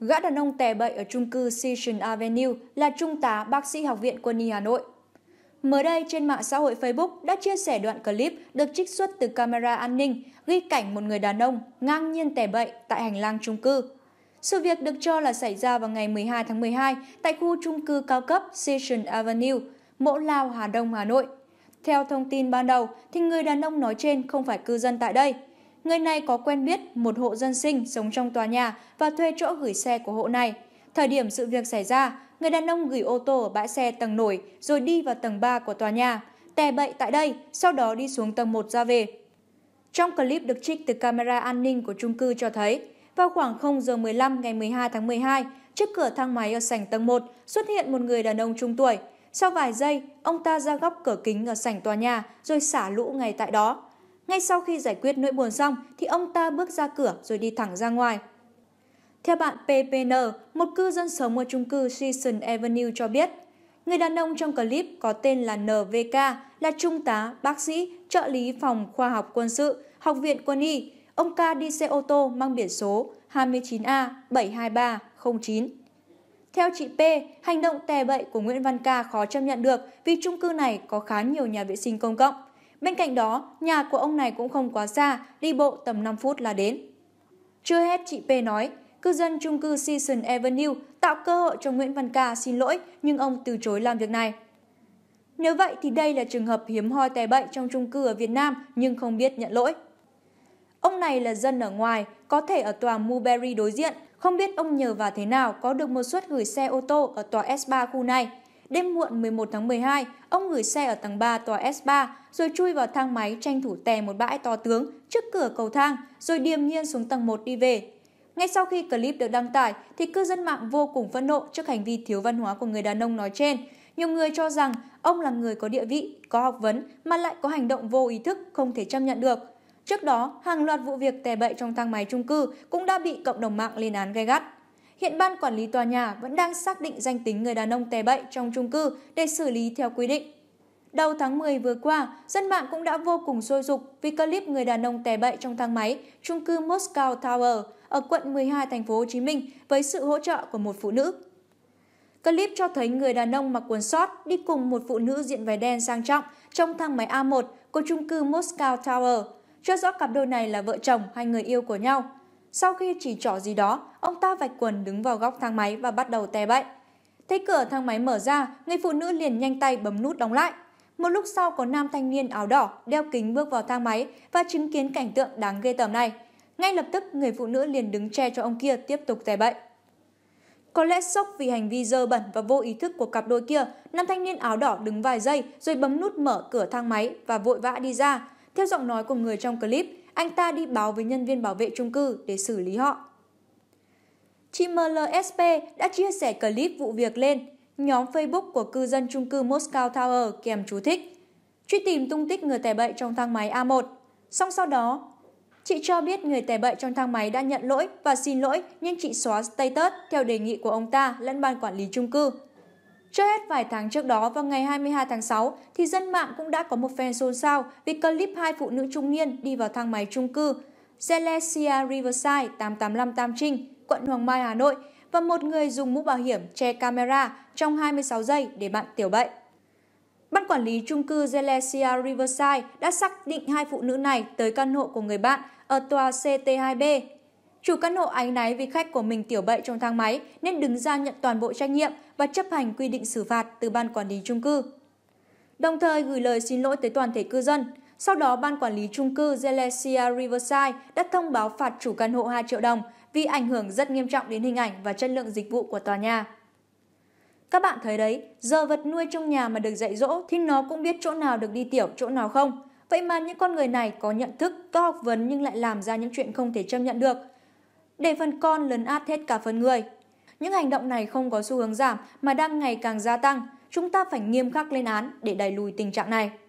Gã đàn ông tè bậy ở trung cư Season Avenue là trung tá bác sĩ học viện quân y Hà Nội. Mới đây, trên mạng xã hội Facebook đã chia sẻ đoạn clip được trích xuất từ camera an ninh ghi cảnh một người đàn ông ngang nhiên tè bậy tại hành lang trung cư. Sự việc được cho là xảy ra vào ngày 12 tháng 12 tại khu trung cư cao cấp Season Avenue, Mỗ Lao, Hà Đông, Hà Nội. Theo thông tin ban đầu, thì người đàn ông nói trên không phải cư dân tại đây – Người này có quen biết một hộ dân sinh sống trong tòa nhà và thuê chỗ gửi xe của hộ này. Thời điểm sự việc xảy ra, người đàn ông gửi ô tô ở bãi xe tầng nổi rồi đi vào tầng 3 của tòa nhà, tè bậy tại đây, sau đó đi xuống tầng 1 ra về. Trong clip được trích từ camera an ninh của chung cư cho thấy, vào khoảng 0 giờ 15 ngày 12 tháng 12, trước cửa thang máy ở sảnh tầng 1 xuất hiện một người đàn ông trung tuổi. Sau vài giây, ông ta ra góc cửa kính ở sảnh tòa nhà rồi xả lũ ngay tại đó. Ngay sau khi giải quyết nỗi buồn xong thì ông ta bước ra cửa rồi đi thẳng ra ngoài. Theo bạn PPN, một cư dân sống ở chung cư Season Avenue cho biết, người đàn ông trong clip có tên là NVK là trung tá, bác sĩ, trợ lý phòng khoa học quân sự, học viện quân y. Ông ca đi xe ô tô mang biển số 29A72309. Theo chị P, hành động tè bậy của Nguyễn Văn Ca khó chấp nhận được vì chung cư này có khá nhiều nhà vệ sinh công cộng. Bên cạnh đó, nhà của ông này cũng không quá xa, đi bộ tầm 5 phút là đến. Chưa hết, chị P nói, cư dân chung cư Season Avenue tạo cơ hội cho Nguyễn Văn Ca xin lỗi nhưng ông từ chối làm việc này. Nếu vậy thì đây là trường hợp hiếm hoi tè bậy trong chung cư ở Việt Nam nhưng không biết nhận lỗi. Ông này là dân ở ngoài, có thể ở tòa Mulberry đối diện, không biết ông nhờ vào thế nào có được một suất gửi xe ô tô ở tòa S3 khu này Đêm muộn 11 tháng 12, ông gửi xe ở tầng 3 tòa S3 rồi chui vào thang máy tranh thủ tè một bãi to tướng trước cửa cầu thang rồi điềm nhiên xuống tầng 1 đi về. Ngay sau khi clip được đăng tải thì cư dân mạng vô cùng phẫn nộ trước hành vi thiếu văn hóa của người đàn ông nói trên. Nhiều người cho rằng ông là người có địa vị, có học vấn mà lại có hành động vô ý thức không thể chấp nhận được. Trước đó, hàng loạt vụ việc tè bậy trong thang máy chung cư cũng đã bị cộng đồng mạng lên án gay gắt. Hiện ban quản lý tòa nhà vẫn đang xác định danh tính người đàn ông tè bậy trong chung cư để xử lý theo quy định. Đầu tháng 10 vừa qua, dân mạng cũng đã vô cùng sôi dục vì clip người đàn ông tè bậy trong thang máy chung cư Moscow Tower ở quận 12 thành phố Hồ Chí Minh với sự hỗ trợ của một phụ nữ. Clip cho thấy người đàn ông mặc quần short đi cùng một phụ nữ diện váy đen sang trọng trong thang máy A1 của chung cư Moscow Tower. Chưa rõ cặp đôi này là vợ chồng hay người yêu của nhau. Sau khi chỉ trỏ gì đó, ông ta vạch quần đứng vào góc thang máy và bắt đầu tè bậy. Thấy cửa thang máy mở ra, người phụ nữ liền nhanh tay bấm nút đóng lại. Một lúc sau có nam thanh niên áo đỏ đeo kính bước vào thang máy và chứng kiến cảnh tượng đáng ghê tởm này. Ngay lập tức, người phụ nữ liền đứng che cho ông kia tiếp tục tè bậy. Có lẽ sốc vì hành vi dơ bẩn và vô ý thức của cặp đôi kia, nam thanh niên áo đỏ đứng vài giây rồi bấm nút mở cửa thang máy và vội vã đi ra. Theo giọng nói của người trong clip, anh ta đi báo với nhân viên bảo vệ trung cư để xử lý họ. Chị MLSP đã chia sẻ clip vụ việc lên nhóm Facebook của cư dân trung cư Moscow Tower kèm chú thích. Truy tìm tung tích người tẻ bậy trong thang máy A1. Song sau đó, chị cho biết người tẻ bậy trong thang máy đã nhận lỗi và xin lỗi nhưng chị xóa status theo đề nghị của ông ta lẫn ban quản lý trung cư. Chưa hết vài tháng trước đó vào ngày 22 tháng 6 thì dân mạng cũng đã có một fan xôn xao vì clip hai phụ nữ trung niên đi vào thang máy chung cư Celestia Riverside 885 Tam Trinh, quận Hoàng Mai, Hà Nội và một người dùng mũ bảo hiểm che camera trong 26 giây để bạn tiểu bậy. Ban quản lý chung cư Celestia Riverside đã xác định hai phụ nữ này tới căn hộ của người bạn ở tòa CT2B Chủ căn hộ ánh náy vì khách của mình tiểu bậy trong thang máy nên đứng ra nhận toàn bộ trách nhiệm và chấp hành quy định xử phạt từ ban quản lý chung cư. Đồng thời gửi lời xin lỗi tới toàn thể cư dân. Sau đó, ban quản lý chung cư Galaxia Riverside đã thông báo phạt chủ căn hộ 2 triệu đồng vì ảnh hưởng rất nghiêm trọng đến hình ảnh và chất lượng dịch vụ của tòa nhà. Các bạn thấy đấy, giờ vật nuôi trong nhà mà được dạy dỗ thì nó cũng biết chỗ nào được đi tiểu, chỗ nào không. Vậy mà những con người này có nhận thức, có học vấn nhưng lại làm ra những chuyện không thể chấp nhận được – để phần con lấn át hết cả phần người. Những hành động này không có xu hướng giảm mà đang ngày càng gia tăng, chúng ta phải nghiêm khắc lên án để đẩy lùi tình trạng này.